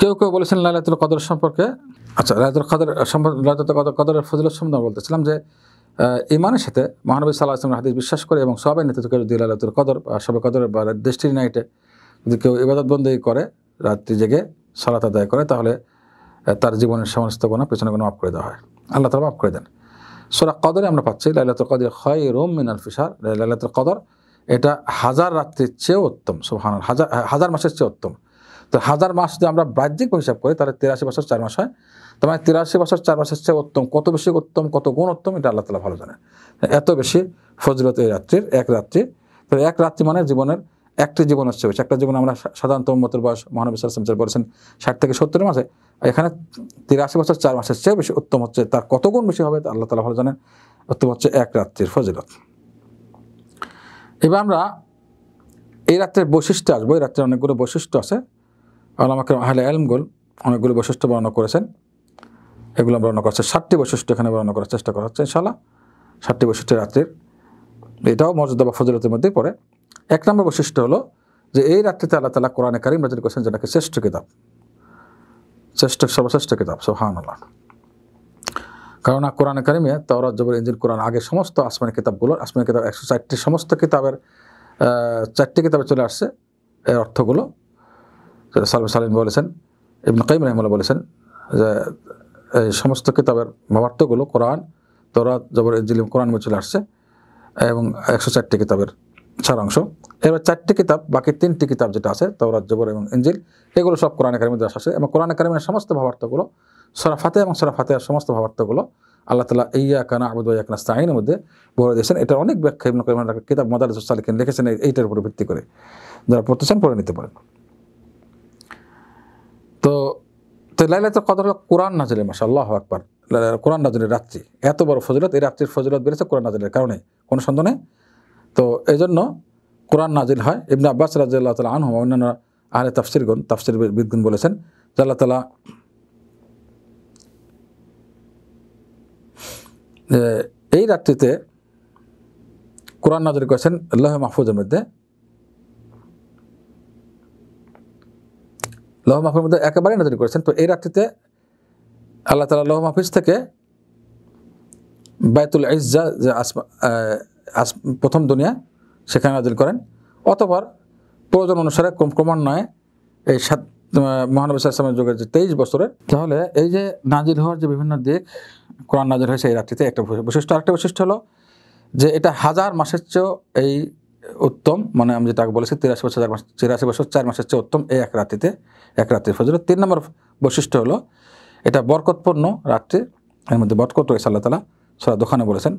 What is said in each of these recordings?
কেউ কেউ বলেছেন লাইলাতুল কদর সম্পর্কে আচ্ছা লাইলাতুল কদর সম্পর্কে লাইলাতুল কদর কদরের ফজিলত সম্বন্ধে বলতেছিলাম যে ইমানের সাথে মহানবী সাল্লাহ আসলাম হাদিস বিশ্বাস করে এবং সবাই নেতৃত্বকে যদি লাইলাতুল কদর বা সবে কদর বা দেশটির নাইটে যদি কেউ ইবাদতবন্দি বন্দী করে রাত্রি জেগে সালাত আদায় করে তাহলে তার জীবনের সমস্ত কোনো পেছনে কোনো মাফ করে দেওয়া হয় আল্লাহ তালা মাফ করে দেন সোরা কদরে আমরা পাচ্ছি লাইলাতুল কদর হয় রোম মিনাল ফিসার লাইলাতুল কদর এটা হাজার রাত্রির চেয়েও উত্তম সুহান হাজার হাজার মাসের চেয়ে উত্তম তো হাজার মাস যদি আমরা বাহ্যিক হিসাব করি তাহলে তিরাশি বছর চার মাস হয় তার মানে তিরাশি বছর চার মাসের চেয়ে উত্তম কত বেশি উত্তম কত গুণ উত্তম এটা আল্লাহ তালা ভালো জানে এত বেশি ফজলত এই রাত্রির এক রাত্রি তো এক রাত্রি মানে জীবনের একটি জীবন হচ্ছে বেশি একটা জীবন আমরা সাধারণত মতের বয়স মহানবী সাল্লামচার বলেছেন ষাট থেকে সত্তর মাসে এখানে তিরাশি বছর চার মাসের চেয়ে বেশি উত্তম হচ্ছে তার কত গুণ বেশি হবে আল্লাহ তালা ভালো জানেন উত্তম হচ্ছে এক রাত্রির ফজিলত এবার আমরা এই রাত্রের বৈশিষ্ট্য আসবো এই রাত্রের অনেকগুলো বৈশিষ্ট্য আছে আলামাকে হালে আলমগুল অনেকগুলো বৈশিষ্ট্য বর্ণনা করেছেন এগুলো বর্ণনা করা হচ্ছে ষাটটি বৈশিষ্ট্য এখানে বর্ণনা করার চেষ্টা করা হচ্ছে ইনশাল্লাহ ষাটটি বৈশিষ্ট্য রাত্রির এটাও মর্যাদা বা ফজলতের মধ্যে পড়ে এক নম্বর বৈশিষ্ট্য হলো যে এই রাত্রিতে আল্লাহ তালা কোরআনে কারিম নাজির করেছেন যেটাকে শ্রেষ্ঠ কিতাব শ্রেষ্ঠ সর্বশ্রেষ্ঠ কিতাব সোহান আল্লাহ কেননা কোরআন কারিমে তাওরাত জবর ইঞ্জিন কোরআন আগে সমস্ত আসমানি কিতাবগুলো আসমানি কিতাব একশো চারটি সমস্ত কিতাবের চারটি কিতাবে চলে আসছে এর অর্থগুলো সালম সালিম বলেছেন ইবন কাইম রহমুল্লাহ বলেছেন যে এই সমস্ত কিতাবের ভাবার্থগুলো কোরআন তরাত জবর ইঞ্জিল কোরআন চলে আসছে এবং একশো চারটি কিতাবের অংশ এবার চারটি কিতাব বাকি তিনটি কিতাব যেটা আছে তাওরাত জবর এবং ইঞ্জিল এগুলো সব কোরআন একাডেমি দেওয়া আসে এবং কোরআন একাডেমির সমস্ত ভাবার্থগুলো সরাফাতে এবং সরাফাতে সমস্ত ভাবার্থগুলো আল্লাহ তালা ইয়া কানা আবুদ কানা স্তাহিনের মধ্যে বলে দিয়েছেন এটা অনেক ব্যাখ্যা কিতাব মাদারুস সালিকিন লিখেছেন এইটার উপর ভিত্তি করে যারা পড়তে চান পড়ে নিতে পারেন তো তো কত কদর হলো কোরআন নাজিলে মাসা আল্লাহ আকবার কোরআন নাজিলের রাত্রি এত বড় ফজিলত এই রাত্রির ফজিলত বেড়েছে কোরআন নাজিলের কারণে কোনো সন্দেহ নেই তো এই জন্য কোরআন নাজিল হয় ইবনে আব্বাস রাজিয়াল্লাহ তালা আনহু অন্যান্য আহলে তাফসিরগণ তাফসির বিদগুন বলেছেন যে আল্লাহ তালা এই রাত্রিতে কোরআন নাজির করেছেন আল্লাহ মাহফুজের মধ্যে লহ মাহফুজের মধ্যে একেবারেই নাজির করেছেন তো এই রাত্রিতে আল্লাহ তালা লহ মাহফুজ থেকে বায়তুল ইজ্জা যে আস প্রথম দুনিয়া সেখানে নাজিল করেন অতপর প্রয়োজন অনুসারে ক্রমান্বয়ে এই সাত মহানবী সাল্লামের যুগের যে তেইশ বছরে তাহলে এই যে নাজির হওয়ার যে বিভিন্ন দিক কোরআন নাজির হয়েছে এই রাত্রিতে একটা বৈশিষ্ট্য আরেকটা বৈশিষ্ট্য হলো যে এটা হাজার মাসের চেয়েও এই উত্তম মানে আমি যেটা বলেছি তিরাশি বছর চার মাস তিরাশি বছর চার মাসের চেয়ে উত্তম এই এক রাত্রিতে এক রাত্রি ফজরে তিন নম্বর বৈশিষ্ট্য হলো এটা বরকতপূর্ণ রাত্রি এর মধ্যে বরকত রয়েছে আল্লাহ তালা সরা দোকানে বলেছেন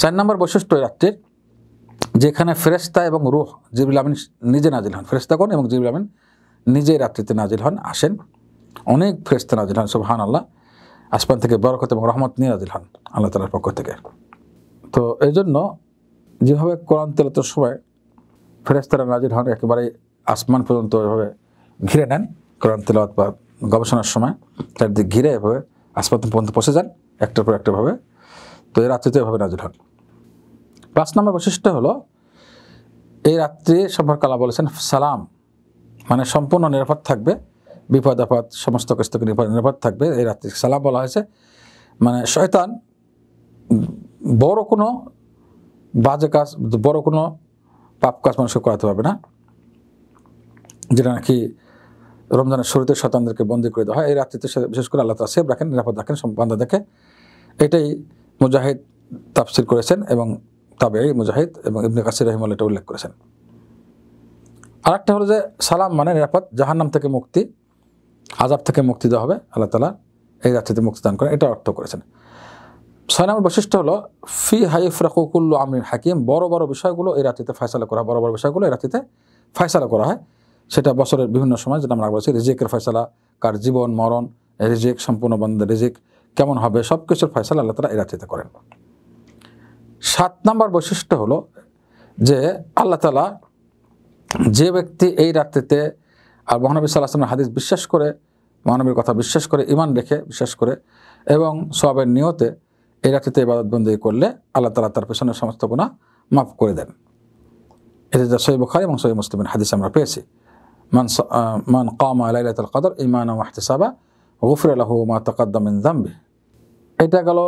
চার নম্বর বৈশিষ্ট্য রাত্রির যেখানে ফেরেস্তা এবং রুহ জিবুল আমিন নিজে নাজিল হন ফেরেস্তাগণ এবং জিবুল আমিন নিজেই রাত্রিতে নাজিল হন আসেন অনেক ফেরেস্তা নাজিল হন সুবহান আল্লাহ আসমান থেকে বরকত এবং রহমত নিয়ে নাজিল হন আল্লাহ তালার পক্ষ থেকে তো এই জন্য যেভাবে কোরআন তেলাতের সময় ফেরেস্তারা নাজির হন একেবারে আসমান পর্যন্ত এভাবে ঘিরে নেন কোরআন তেলাওয়াত বা গবেষণার সময় তার ঘিরে এভাবে আসমান পর্যন্ত পৌঁছে যান একটার পর একটাভাবে তো এই রাত্রিতে এভাবে নাজির হন পাঁচ নম্বর বৈশিষ্ট্য হলো এই রাত্রে সম্পর্কে আল্লাহ বলেছেন সালাম মানে সম্পূর্ণ নিরাপদ থাকবে বিপদ আপদ সমস্ত কাছ থেকে নিরাপদ থাকবে এই রাত্রি সালাম বলা হয়েছে মানে শয়তান বড় কোনো বাজে কাজ বড় কোনো পাপ কাজ মানুষকে করাতে পারবে না যেটা নাকি রমজানের শুরুতে শতানদেরকে বন্দি করে দেওয়া হয় এই রাত্রিতে বিশেষ করে আল্লাহ তালা রাখেন নিরাপদ রাখেন বান্ধা দেখে এটাই মুজাহিদ তাফসিল করেছেন এবং তাবে মুজাহিদ এবং ইবনে কাসির রহিমাল এটা উল্লেখ করেছেন আর একটা হলো যে সালাম মানে নিরাপদ জাহান্নাম থেকে মুক্তি আজাব থেকে মুক্তি দেওয়া হবে আল্লাহ তালা এই রাত্রিতে মুক্তি দান করেন এটা অর্থ করেছেন ছয় নম্বর বৈশিষ্ট্য হলো ফি হাইফ রাকুকুল্লু আমরিন হাকিম বড় বড় বিষয়গুলো এই রাত্রিতে ফয়সালা করা বড় বড় বিষয়গুলো এই রাত্রিতে ফয়সালা করা হয় সেটা বছরের বিভিন্ন সময় যেটা আমরা বলছি রিজিকের ফয়সালা কার জীবন মরণ রিজিক সম্পূর্ণ বন্ধ রিজিক কেমন হবে সব কিছুর ফয়সালা আল্লাহ তালা এই রাত্রিতে করেন সাত নম্বর বৈশিষ্ট্য হলো যে আল্লাহ তালা যে ব্যক্তি এই রাত্রিতে আর মহানবী সাল্লাহামের হাদিস বিশ্বাস করে মহানবীর কথা বিশ্বাস করে ইমান রেখে বিশ্বাস করে এবং সবের নিয়তে এই রাত্রিতে ইবাদতবন্দি করলে আল্লাহ তালা তার পেছনের সমস্ত গুণা মাফ করে দেন এতে যা সৈব বুখারি এবং সৈব মুসলিমের হাদিস আমরা পেয়েছি মান মান কামা আলাইলাতুল কদর ইমান ও সাবা গফির আল্লাহ মা তাকাদ্দামিন জাম্বি এটা গেল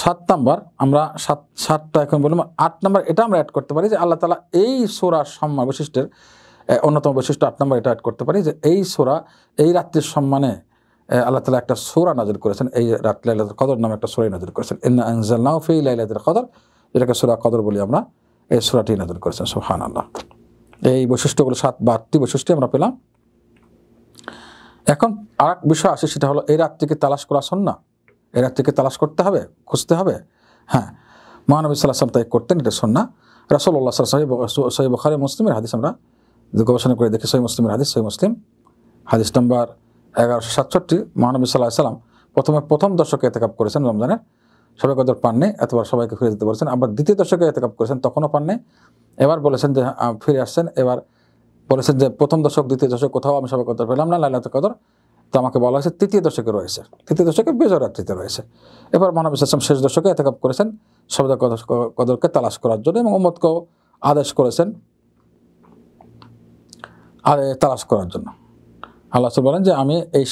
সাত নাম্বার আমরা সাত সাতটা এখন বললাম আট নাম্বার এটা আমরা অ্যাড করতে পারি যে আল্লাহ তালা এই সোরার সম্মান বৈশিষ্ট্যের অন্যতম বৈশিষ্ট্য আট নাম্বার এটা অ্যাড করতে পারি যে এই সোরা এই রাত্রির সম্মানে আল্লাহ তালা একটা সোরা নজর করেছেন এই রাত লাইলাদ কদর নামে একটা সোরাই নজর করেছেন ইন্না আনজালনাউ ফি লাইলাদ কদর যেটাকে সোরা কদর বলি আমরা এই সোরাটি নজর করেছেন সোহান আল্লাহ এই বৈশিষ্ট্যগুলো সাত বা আটটি বৈশিষ্ট্য আমরা পেলাম এখন আর এক বিষয় আসে সেটা হলো এই রাত্রিকে তালাশ করা শোন না এ থেকে তালাশ করতে হবে খুঁজতে হবে হ্যাঁ মহানবী সাল্লাহ সাল্লাম তাই করতেন এটা শোন না রাসল্লাহ সহি বখারে মুসলিমের হাদিস আমরা গবেষণা করে দেখি সহি মুসলিমের হাদিস সহি মুসলিম হাদিস নম্বর এগারোশো সাতষট্টি মহানবী সাল্লাহ সাল্লাম প্রথমে প্রথম দশকে এতেকাপ করেছেন রমজানের সবাই পান পাননি এতবার সবাইকে ফিরে দিতে বলেছেন আবার দ্বিতীয় দশকে এতেকাপ করেছেন তখনও পাননি এবার বলেছেন যে ফিরে আসছেন এবার বলেছেন যে প্রথম দশক দ্বিতীয় দশক কোথাও আমি সবাই কদর পেলাম না লাইলাত কদর তো আমাকে বলা হয়েছে তৃতীয় দশকে রয়েছে তৃতীয় দশকে বেজরাত্রিতে রয়েছে এবার মহানবী ইসলাম শেষ দশকে এতেকাপ করেছেন সবদা কদরকে তালাশ করার জন্য এবং ওম্মদকেও আদেশ করেছেন তালাশ করার জন্য আল্লাহ বলেন যে আমি এই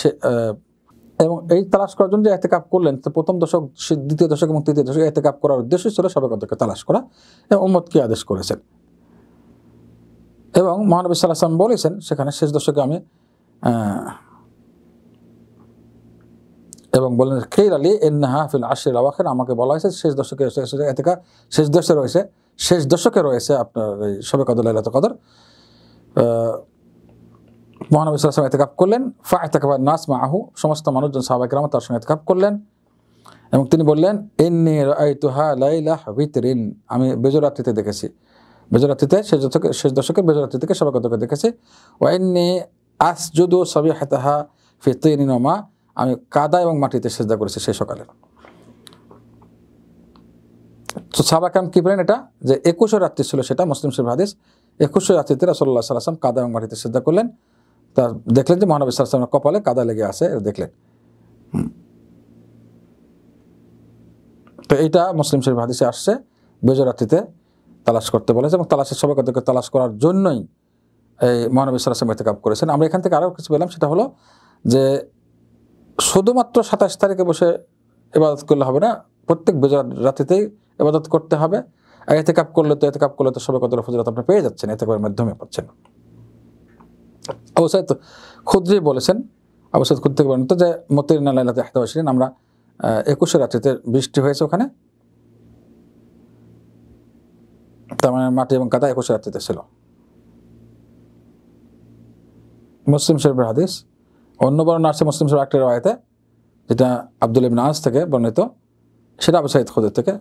এবং এই তালাশ করার জন্য যে এতেকাপ করলেন প্রথম দশক দ্বিতীয় দশক এবং তৃতীয় দশকে এতেকাপ করার উদ্দেশ্য ছিল কদরকে তালাশ করা এবং উম্মদকে আদেশ করেছেন এবং মহানবী সাল্লাহ বলেছেন সেখানে শেষ দশকে আমি এবং বললেন কেইল আলী এন্নাহা ফিল আশির আওয়াখের আমাকে বলা হয়েছে শেষ দশকে এতেকা শেষ দশে রয়েছে শেষ দশকে রয়েছে আপনার এই সবে কদর লাইলাত কদর মহানবী সাল্লাম এতেকাপ করলেন ফা এতেকাবার নাস আহু সমস্ত মানুষজন সাহাবাকরাম তার সঙ্গে এতেকাপ করলেন এবং তিনি বললেন এন্নি রাইতুহা লাইলাহ উইতরিন আমি বেজরাত্রিতে দেখেছি বেজরাত্রিতে শেষ দশকে শেষ দশকে বেজরাত্রি থেকে সবে কদরকে দেখেছি আস যদু সবি হাতাহা ফিতিন মা আমি কাদা এবং মাটিতে সেজদা করেছি সেই সকালে তো সাবাকাম কি বলেন এটা যে একুশে রাত্রি ছিল সেটা মুসলিম শরীফ হাদিস একুশে রাত্রিতে রাসল্লাহ সাল্লাম কাদা এবং মাটিতে সেজদা করলেন তার দেখলেন যে মহানবী সাল্লামের কপালে কাদা লেগে আছে দেখলেন তো এইটা মুসলিম শরীফ হাদিসে আসছে বেজরাত্রিতে তালাশ করতে বলেছে এবং তালাশের সবাই তাদেরকে তালাশ করার জন্যই এই মহানবী সাল্লাম এতেকাপ করেছেন আমরা এখান থেকে আরও কিছু পেলাম সেটা হলো যে শুধুমাত্র সাতাশ তারিখে বসে এবাদত করলে হবে না প্রত্যেক বেজার রাতেতেই এবাদত করতে হবে আর এতে কাপ করলে তো এতে কাপ করলে তো সবাই কত ফজিলত আপনি পেয়ে যাচ্ছেন এতে কাপের মাধ্যমে পাচ্ছেন অবশ্যই তো খুদ্রি বলেছেন অবশ্যই খুদ্ থেকে বলেন তো যে মতির নালাইলাতে হাতাবাসীন আমরা একুশে রাত্রিতে বৃষ্টি হয়েছে ওখানে তার মানে মাটি এবং কাদা একুশে রাত্রিতে ছিল মুসলিম শরীফের হাদিস অন্য বর্ণনা আসছে মুসলিম সাহেব একটা রায়তে যেটা আব্দুল ইবনাস থেকে বর্ণিত সেটা আবু সাইদ খুদের থেকে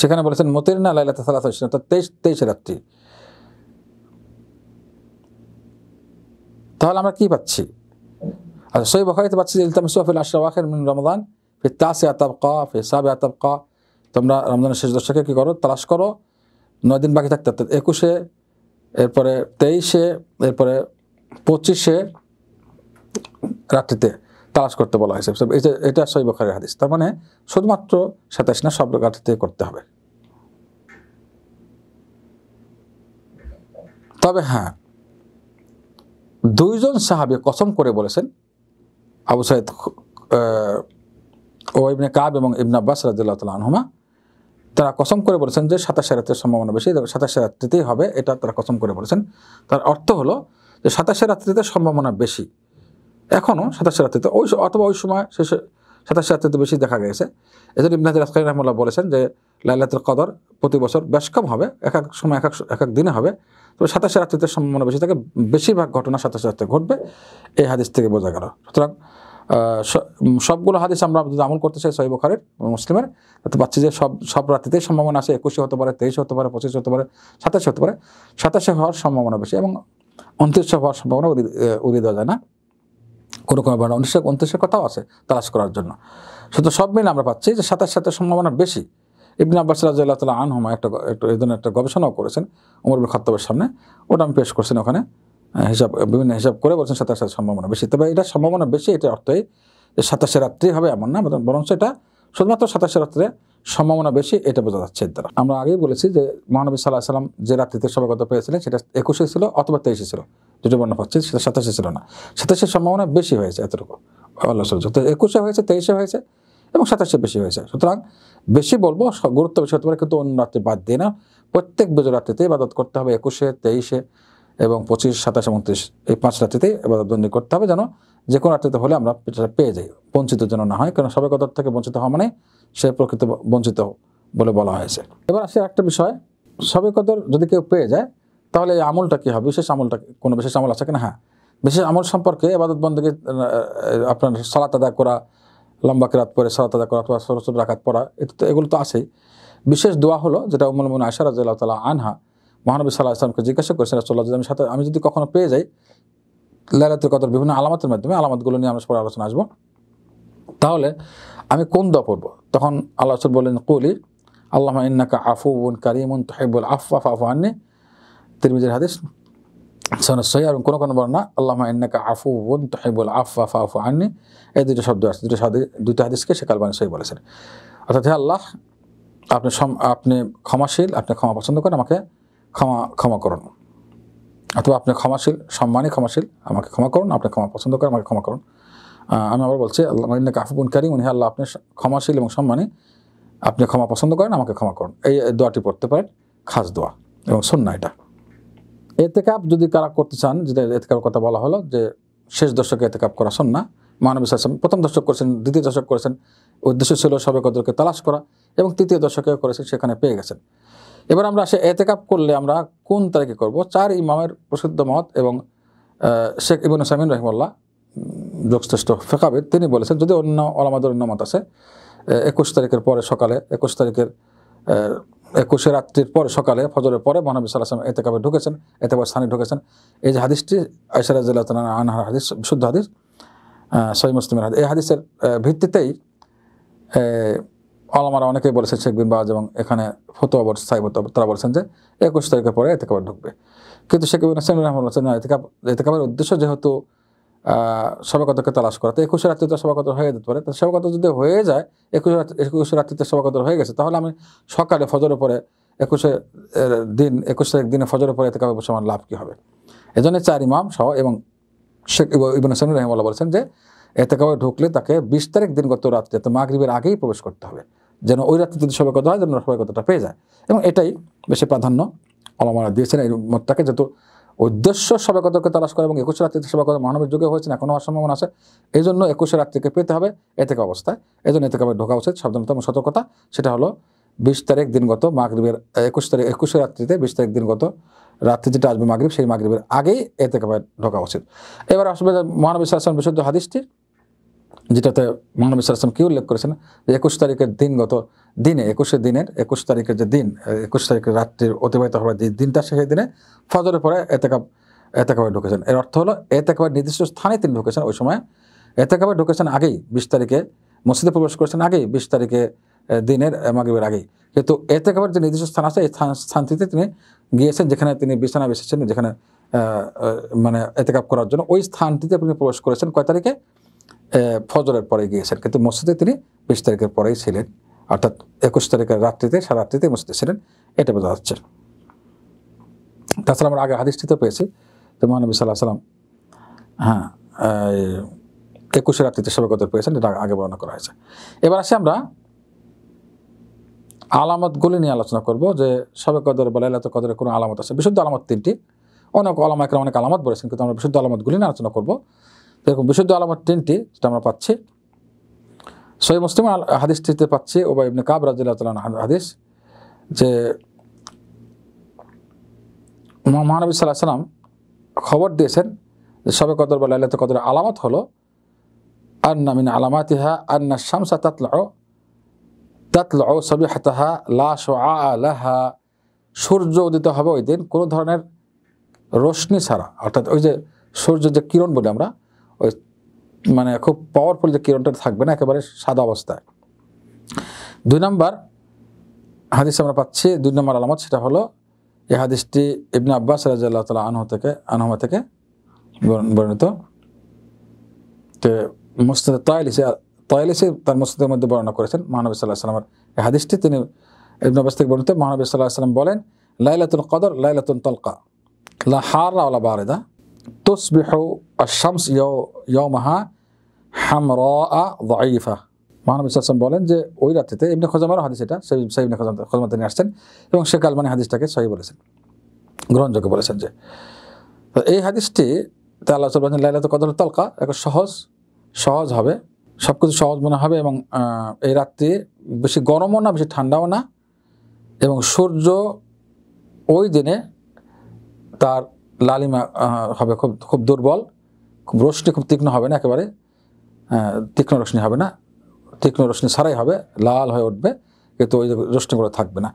সেখানে বলেছেন মতির না লাইলাতে সালাত তেইশ তেইশ রাত্রি তাহলে আমরা কী পাচ্ছি আর সই বখাইতে পাচ্ছি ইলতামিসুফিল আশরাফের মিন রমদান ফি তাসে আতাবকা সাব সাবে আতাবকা তোমরা রমজানের শেষ দশকে কী করো তালাশ করো নয় দিন বাকি থাকতে একুশে এরপরে তেইশে এরপরে পঁচিশে রাত্রিতে তালাশ করতে বলা হয়েছে এটা এটা সই বখারের হাদিস তার মানে শুধুমাত্র সাতাশ না সব রাত্রিতে করতে হবে তবে হ্যাঁ দুইজন সাহাবি কসম করে বলেছেন আবু সাইদ ও ইবনে কাব এবং ইবনে আব্বাস রাজিল্লাহ তাল আনহুমা তারা কসম করে বলেছেন যে সাতাশে রাত্রের সম্ভাবনা বেশি সাতাশে রাত্রিতেই হবে এটা তারা কসম করে বলেছেন তার অর্থ হলো যে সাতাশে রাত্রিতে সম্ভাবনা বেশি এখনও সাতাশে রাত্রিতে ওই অথবা ওই সময় শেষে সাতাশে রাত্রিতে বেশি দেখা গেছে এজন্য ইমনাহাদ রাজকারী রহমুল্লাহ বলেছেন যে লাইলাতের কদর প্রতি বছর বেশ কম হবে এক এক সময় এক এক এক এক দিনে হবে তবে সাতাশে রাত্রিতে সম্ভাবনা বেশি থাকে বেশিরভাগ ঘটনা সাতাশে রাত্রে ঘটবে এই হাদিস থেকে বোঝা গেল সুতরাং সবগুলো হাদিস আমরা যদি আমল করতে চাই সহিব বখারের মুসলিমের তো পাচ্ছি যে সব সব রাত্রিতেই সম্ভাবনা আছে একুশে হতে পারে তেইশে হতে পারে পঁচিশে হতে পারে সাতাশে হতে পারে সাতাশে হওয়ার সম্ভাবনা বেশি এবং উনত্রিশে হওয়ার সম্ভাবনা উড়িয়ে দেওয়া যায় না কোনো কোনো মানে উনিশশো উনত্রিশের কথাও আছে তালাশ করার জন্য শুধু সব মিলে আমরা পাচ্ছি যে সাতাশ সাতের সম্ভাবনা বেশি ইবনে আব্বাস রাজিয়াল্লাহ তালা আনহুমা একটা একটা এই ধরনের একটা গবেষণাও করেছেন ওমর বিন সামনে ওটা আমি পেশ করছেন ওখানে হিসাব বিভিন্ন হিসাব করে বলছেন সাতাশ সাতের সম্ভাবনা বেশি তবে এটা সম্ভাবনা বেশি এটা অর্থই যে সাতাশে রাত্রি হবে এমন না বরং সেটা শুধুমাত্র সাতাশে রাত্রে সম্ভাবনা বেশি এটা বোঝা যাচ্ছে দ্বারা আমরা আগেই বলেছি যে মহানবী সাল্লাহ সাল্লাম যে রাত্রিতে সর্বগত পেয়েছিলেন সেটা একুশে ছিল অথবা তেইশে ছিল দুটো বর্ণনা পাচ্ছে সেটা সাতাশে ছিল না সাতাশের সম্ভাবনা বেশি হয়েছে এতটুকু আল্লাহ তো একুশে হয়েছে তেইশে হয়েছে এবং সাতাশে বেশি হয়েছে সুতরাং বেশি বলবো গুরুত্ব বেশি হতে পারে কিন্তু অন্য রাত্রে বাদ দিয়ে না প্রত্যেক বেজোর রাত্রিতে ইবাদত করতে হবে একুশে তেইশে এবং পঁচিশ সাতাশ এবং ত্রিশ এই পাঁচ রাত্রিতেই ইবাদত বন্দী করতে হবে যেন যে কোনো রাত্রিতে হলে আমরা পেয়ে যাই বঞ্চিত যেন না হয় কারণ সবাই কথা থেকে বঞ্চিত হওয়া মানে সে প্রকৃত বঞ্চিত বলে বলা হয়েছে এবার আসে একটা বিষয় সবে কদর যদি কেউ পেয়ে যায় তাহলে এই আমলটা কী হবে বিশেষ আমলটা কোনো বিশেষ আমল আছে কিনা হ্যাঁ বিশেষ আমল সম্পর্কে এবাদত বন্দীকে আপনার সালাত আদায় করা লম্বা কেরাত পরে সালাত আদায় করা অথবা সরস রাখাত পড়া এটা তো এগুলো তো আছেই বিশেষ দোয়া হলো যেটা উমুল মুন আশা রাজ তালা আনহা মহানবী সাল্লাহ ইসলামকে জিজ্ঞাসা করেছেন রাসোল্লাহ আমি সাথে আমি যদি কখনো পেয়ে যাই লাইলাতের কদর বিভিন্ন আলামতের মাধ্যমে আলামতগুলো নিয়ে আমরা পরে আলোচনা আসবো তাহলে আমি কোন দোয়া পড়বো তখন আল্লাহ রসুল বললেন কলি আল্লাহ ইন্নাকা আফুবন কারিমুন তহেবুল আফা আফ আননি তিরমিজের হাদিস সহি আর কোনো কোনো বর্ণনা আল্লাহ ইন্নাকা আফুবন তহেবুল আফা আফা আননি এই দুটো শব্দ আছে দুটো দুটো হাদিসকে সে কালবানি সহি বলেছেন অর্থাৎ হে আল্লাহ আপনি আপনি ক্ষমাশীল আপনি ক্ষমা পছন্দ করেন আমাকে ক্ষমা ক্ষমা করুন অথবা আপনি ক্ষমাশীল সম্মানই ক্ষমাশীল আমাকে ক্ষমা করুন আপনি ক্ষমা পছন্দ করেন আমাকে ক্ষমা করুন আমি আবার বলছি আল্লাহ কাফুবুন কারিম উনি আল্লাহ আপনি ক্ষমাশীল এবং সম্মানী আপনি ক্ষমা পছন্দ করেন আমাকে ক্ষমা করুন এই দোয়াটি পড়তে পারেন খাস দোয়া এবং শূন্য এটা এতেকাপ যদি কারা করতে চান যেটা এতেকাপ কথা বলা হলো যে শেষ দশকে এতেকাপ করা সন্না মহানবী সাল্লাম প্রথম দশক করেছেন দ্বিতীয় দশক করেছেন উদ্দেশ্য ছিল সবে কদরকে তালাশ করা এবং তৃতীয় দশকে করেছেন সেখানে পেয়ে গেছেন এবার আমরা সে এতেকাপ করলে আমরা কোন তারিখে করব চার ইমামের প্রসিদ্ধ মত এবং শেখ ইবুল সামিন রহিমুল্লাহ যোগশ্রেষ্ঠ ফেকাবিদ তিনি বলেছেন যদি অন্য আমাদের অন্য মত আছে একুশ তারিখের পরে সকালে একুশ তারিখের একুশে রাত্রির পরে সকালে ফজরের পরে মহানবী সাল্লাহাম এতেকাবে ঢুকেছেন এতেকাবে স্থানে ঢুকেছেন এই যে হাদিসটি আইসারাজিল্লাহ আনহার হাদিস শুদ্ধ হাদিস সহি মুসলিমের হাদিস এই হাদিসের ভিত্তিতেই আলমারা অনেকেই বলেছেন শেখ বিন বাজ এবং এখানে ফতোয়া সাহেব তারা বলেছেন যে একুশ তারিখের পরে এতেকাবার ঢুকবে কিন্তু শেখ বিন হাসান রহমান বলেছেন না এতেকাব এতেকাবের উদ্দেশ্য যেহেতু সভাকতকে তালাশ করা তো একুশে রাত্রিতে সভাকত হয়ে যেতে পারে তো সবাকত যদি হয়ে যায় একুশে একুশে রাত্রিতে সভাকত হয়ে গেছে তাহলে আমি সকালে ফজরের পরে একুশে দিন একুশ তারিখ দিনে ফজরের পরে এতে কাবে সমান লাভ কী হবে এজন্য চার ইমাম সহ এবং শেখ ইবন হাসান রহমাল্লা বলেছেন যে এতে কাবে ঢুকলে তাকে বিশ তারিখ দিন গত রাত্রে তো মাগরীবের আগেই প্রবেশ করতে হবে যেন ওই রাত্রে যদি সবাই কথা হয় যেন সবাই কথাটা পেয়ে যায় এবং এটাই বেশি প্রাধান্য অলমারা দিয়েছেন এই মতটাকে যেহেতু উদ্দেশ্য সবাগতকে তালাশ করে এবং একুশে রাত্রিতে সবাগত মহানবীর যুগে হয়েছেন এখনও অসম্ভাবনা আছে এই জন্য একুশে রাত্রিকে পেতে হবে এ থেকে অবস্থায় এই জন্য এতেকে ঢোকা উচিত সাবধানতম এবং সতর্কতা সেটা হলো বিশ তারিখ দিনগত মাগরীবের একুশ তারিখ একুশে রাত্রিতে বিশ তারিখ দিনগত রাত্রি যেটা আসবে মাগরীব সেই মাগরীবের আগেই এতেকে ঢোকা উচিত এবার আসবে মহানবী সাল্লাম বিশুদ্ধ হাদিসটির যেটাতে মহানবী ইসলাম কি উল্লেখ করেছেন যে একুশ তারিখের দিনগত দিনে একুশে দিনের একুশ তারিখের যে দিন একুশ তারিখের রাত্রির অতিবাহিত হওয়ার যে দিনটা সেই দিনে ফজরের পরে এতেকাব এতেকাবে ঢুকেছেন এর অর্থ হলো এতেকাবের নির্দিষ্ট স্থানে তিনি ঢুকেছেন ওই সময় এতেকাবে ঢুকেছেন আগেই বিশ তারিখে মসজিদে প্রবেশ করেছেন আগেই বিশ তারিখে দিনের মাগিবের আগেই কিন্তু এতেকাবের যে নির্দিষ্ট স্থান আছে এই স্থানটিতে তিনি গিয়েছেন যেখানে তিনি বিছানা বেসেছেন যেখানে মানে এতেকাব করার জন্য ওই স্থানটিতে তিনি প্রবেশ করেছেন কয় তারিখে ফজরের পরে গিয়েছেন কিন্তু মসজিদে তিনি বিশ তারিখের পরেই ছিলেন অর্থাৎ একুশ তারিখের রাত্রিতে সারাত্রিতে মসজিদে ছিলেন এটা বোঝা যাচ্ছে তাছাড়া আমরা আগে হাদিসটিতে পেয়েছি তো মহানবী সাল্লাহ সাল্লাম হ্যাঁ একুশে রাত্রিতে সেবাগত পেয়েছেন এটা আগে বর্ণনা করা হয়েছে এবার আসি আমরা আলামতগুলি নিয়ে আলোচনা করব যে সবে কদর বলে এলাকা কদরে কোনো আলামত আছে বিশুদ্ধ আলামত তিনটি অনেক আলামা অনেক আলামত বলেছেন কিন্তু আমরা বিশুদ্ধ আলামতগুলি নিয়ে আলোচনা করব দেখুন বিশুদ্ধ আলামত তিনটি সেটা আমরা পাচ্ছি সৈয় মুসলিম হাদিসটিতে পাচ্ছি ওবাই ইবনে কাব রাজিল্লাহ হাদিস যে মহানবী সাল্লাহ সাল্লাম খবর দিয়েছেন যে সবে কদর বা লাইলাতে কদরের আলামত হলো আন্না মিন আলামাতিহা আন্না শামসা তাতল তাতল সবি হাতাহা লা আলাহা সূর্য উদিত হবে ওই দিন কোনো ধরনের রোশনি ছাড়া অর্থাৎ ওই যে সূর্য যে কিরণ বলি আমরা ওই মানে খুব পাওয়ারফুল যে কিরণটা থাকবে না একেবারে সাদা অবস্থায় দুই নম্বর হাদিস আমরা পাচ্ছি দুই নম্বর আলামত সেটা হলো এই হাদিসটি ইবনে আব্বাস রাজাল্লাহ তালা আনহ থেকে আনহমা থেকে বর্ণিত মুস্তাদ তয়ালিসে তয়ালিসে তার মুস্তাদের মধ্যে বর্ণনা করেছেন মহানবী সাল্লাহ সাল্লামের এই হাদিসটি তিনি ইবনে আব্বাস থেকে বর্ণিত মহানবী সাল্লাহ সাল্লাম বলেন লাইলাতুল কদর লাইলাতুল তলকা লা হার রাওলা বারেদা তসবিহ শামস ইয়মাহা হামরা দাইফা মহানবী সাল্লাম বলেন যে ওই রাত্রিতে এমনি খোজামারও হাদিস এটা সাইবনে খোজাম খোজামা তিনি আসছেন এবং সে কালমানি হাদিসটাকে সহি বলেছেন গ্রহণযোগ্য বলেছেন যে এই হাদিসটি তা আল্লাহ লাইলা লাইলাত কদর তলকা এক সহজ সহজ হবে সব কিছু সহজ মনে হবে এবং এই রাত্রি বেশি গরমও না বেশি ঠান্ডাও না এবং সূর্য ওই দিনে তার লালিমা হবে খুব খুব দুর্বল খুব রোশনি খুব তীক্ষ্ণ হবে না একেবারে তীক্ষ্ণ রোশনি হবে না তীক্ষ্ণ রোশনি ছাড়াই হবে লাল হয়ে উঠবে কিন্তু ওই রোশনিগুলো থাকবে না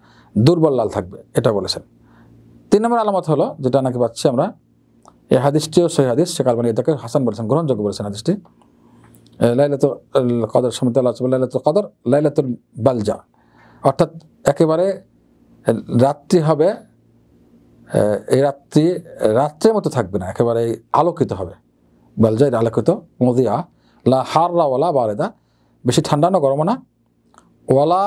দুর্বল লাল থাকবে এটা বলেছেন তিন নম্বর আলামত হলো যেটা নাকি পাচ্ছি আমরা এই হাদিসটিও সেই হাদিস সে কালবানি এটাকে হাসান বলেছেন গ্রহণযোগ্য বলেছেন হাদিসটি লাইলাত কদর সমত লাইলাত কদর লাইলাতুল বালজা অর্থাৎ একেবারে রাত্রি হবে এই রাত্রি রাত্রের মতো থাকবে না একেবারে আলোকিত হবে বালজাইর আলোকিত মদিয়া লা হাররা ওলা বারেদা বেশি ঠান্ডা না গরমও না ওলা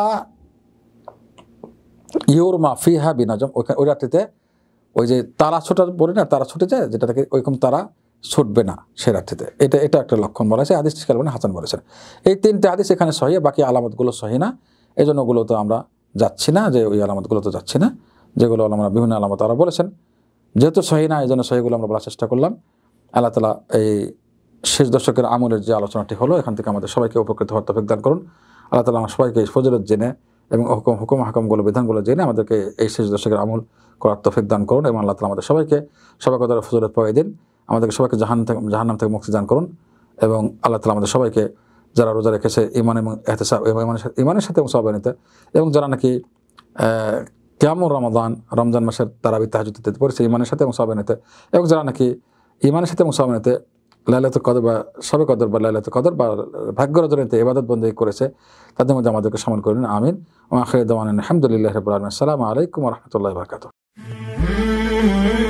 ইউর মাফিহা বিনাজম ওইখানে ওই রাত্রিতে ওই যে তারা ছোটা বলি না তারা ছুটে যায় যেটা থেকে ওইরকম তারা ছুটবে না সে রাত্রিতে এটা এটা একটা লক্ষণ বলা হয়েছে আদিশ কালবানি হাসান বলেছেন এই তিনটে আদিশ এখানে সহি বাকি আলামতগুলো সহি না এই জন্যগুলো তো আমরা যাচ্ছি না যে ওই আলামতগুলো তো যাচ্ছি না যেগুলো আমরা বিভিন্ন আলামত তারা বলেছেন যেহেতু সহি না এই জন্য সহিগুলো আমরা বলার চেষ্টা করলাম আল্লাহ তালা এই শেষ দর্শকের আমলের যে আলোচনাটি হলো এখান থেকে আমাদের সবাইকে উপকৃত হওয়ার তফিক দান করুন আল্লাহ তালা সবাইকে ফজরত জেনে এবং হুকুম হুকুম হাকমগুলো বিধানগুলো জেনে আমাদেরকে এই শেষ দর্শকের আমল করার তফিক দান করুন এবং আল্লাহ তালা আমাদের সবাইকে সবাইকে দ্বারা ফজরত পাওয়াই দিন আমাদেরকে সবাইকে জাহান থেকে জাহান্নাম থেকে মুক্তি দান করুন এবং আল্লাহ তালা আমাদের সবাইকে যারা রোজা রেখেছে ইমান এবং এহতেসাব ইমানের সাথে এবং সবাই নিতে এবং যারা নাকি কেমন রমাদান রমজান মাসের তারাবি তাহাজুতে দিতে পড়েছে ইমানের সাথে এবং সাবেনেতে এবং যারা নাকি ইমানের সাথে এবং সাবেনেতে লাইলাত কদর বা সবে কদর বা লাইলাত কদর বা ভাগ্য রজনীতে ইবাদত বন্দী করেছে তাদের মধ্যে আমাদেরকে সামিল করবেন আমিন ও আখির দেওয়ান আলহামদুলিল্লাহ রবুল আলম আসসালামু আলাইকুম রহমতুল্লাহ